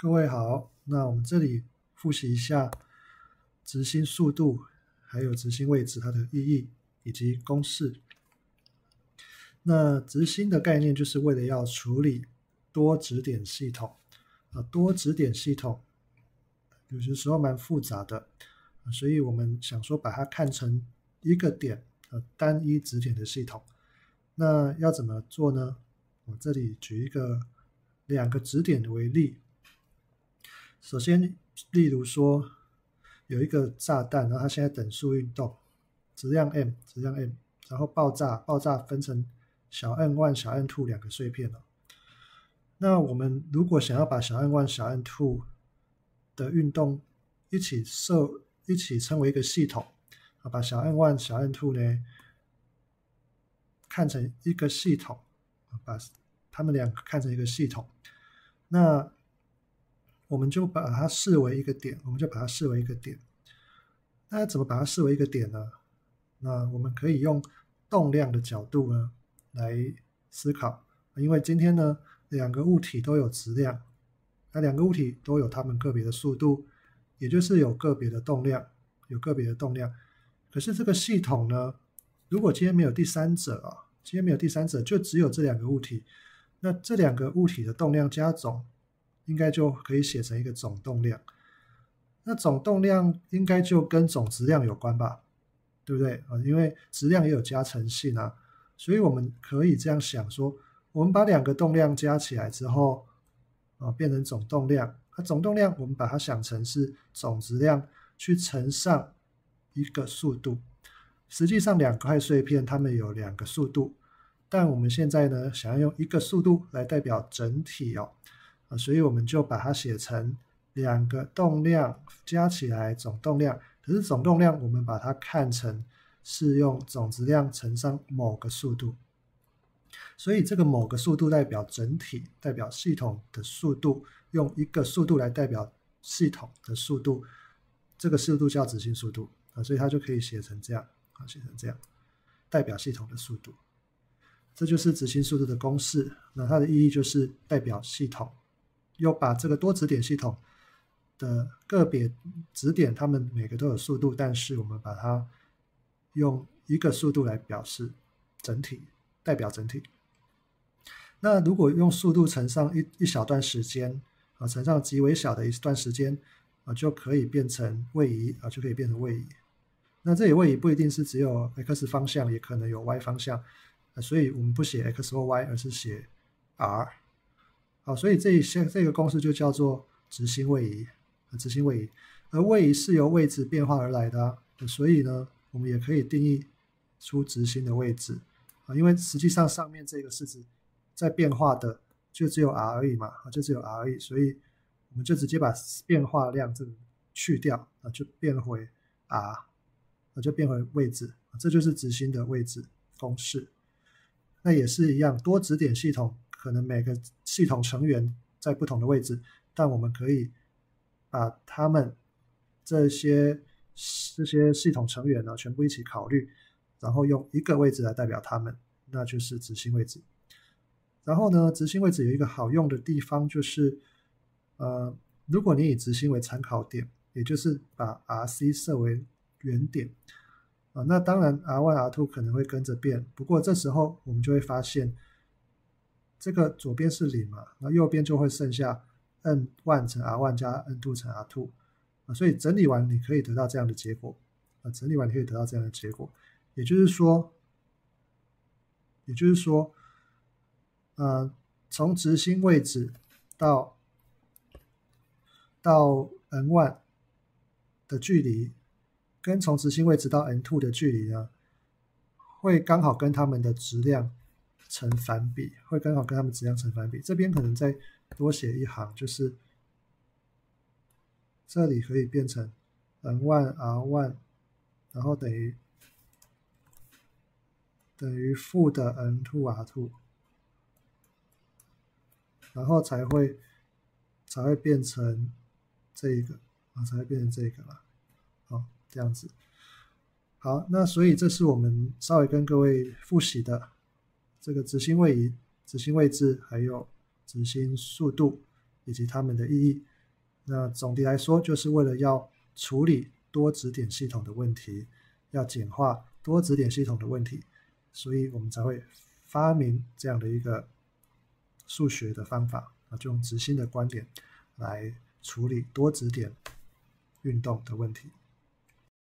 各位好，那我们这里复习一下执行速度还有执行位置它的意义以及公式。那执行的概念就是为了要处理多指点系统啊，多指点系统有些时候蛮复杂的，所以我们想说把它看成一个点啊，单一指点的系统。那要怎么做呢？我这里举一个两个指点为例。首先，例如说，有一个炸弹，然后它现在等速运动，质量 m，质量 m，然后爆炸，爆炸分成小 n one、小 n two 两个碎片了。那我们如果想要把小 n one、小 n two 的运动一起受一起称为一个系统，啊，把小 n one、小 n two 呢看成一个系统，把它们两个看成一个系统，那。我们就把它视为一个点，我们就把它视为一个点。那怎么把它视为一个点呢？那我们可以用动量的角度呢来思考。因为今天呢，两个物体都有质量，那两个物体都有它们个别的速度，也就是有个别的动量，有个别的动量。可是这个系统呢，如果今天没有第三者啊，今天没有第三者，就只有这两个物体，那这两个物体的动量加总。应该就可以写成一个总动量，那总动量应该就跟总质量有关吧？对不对啊？因为质量也有加成性啊，所以我们可以这样想说：我们把两个动量加起来之后，啊，变成总动量。那总动量我们把它想成是总质量去乘上一个速度。实际上，两块碎片它们有两个速度，但我们现在呢，想要用一个速度来代表整体哦。啊，所以我们就把它写成两个动量加起来总动量。可是总动量我们把它看成是用总质量乘上某个速度。所以这个某个速度代表整体，代表系统的速度，用一个速度来代表系统的速度，这个速度叫执行速度啊，所以它就可以写成这样啊，写成这样，代表系统的速度，这就是执行速度的公式。那它的意义就是代表系统。又把这个多指点系统的个别指点，它们每个都有速度，但是我们把它用一个速度来表示整体，代表整体。那如果用速度乘上一一小段时间啊，乘上极为小的一段时间啊，就可以变成位移啊，就可以变成位移。那这里位移不一定是只有 x 方向，也可能有 y 方向，所以我们不写 x 或 y，而是写 r。好，所以这些这个公式就叫做直心位移啊，直心位移。而位移是由位置变化而来的啊，所以呢，我们也可以定义出直心的位置啊，因为实际上上面这个式子在变化的就只有 r 而已嘛，啊，就只有 r 而已，所以我们就直接把变化量这个去掉啊，就变回 r，啊，就变回位置啊，这就是直心的位置公式。那也是一样，多指点系统。可能每个系统成员在不同的位置，但我们可以把他们这些这些系统成员呢全部一起考虑，然后用一个位置来代表他们，那就是执行位置。然后呢，执行位置有一个好用的地方就是，呃，如果你以执行为参考点，也就是把 R C 设为原点啊，那当然 R one、R two 可能会跟着变，不过这时候我们就会发现。这个左边是零嘛，那右边就会剩下 n 1乘 r 1 n 加 n 2乘 r 2啊，所以整理完你可以得到这样的结果，啊，整理完你可以得到这样的结果，也就是说，也就是说，呃，从直心位置到到 n 1的距离，跟从直心位置到 n 2的距离呢，会刚好跟它们的质量。成反比会刚好跟他们质量成反比。这边可能再多写一行，就是这里可以变成 n one r one，然后等于等于负的 n two r two，然后才会才会变成这一个啊，才会变成这个了。好，这样子。好，那所以这是我们稍微跟各位复习的。这个直心位移、直心位置还有直心速度，以及它们的意义。那总的来说，就是为了要处理多指点系统的问题，要简化多指点系统的问题，所以我们才会发明这样的一个数学的方法啊，就用直心的观点来处理多指点运动的问题。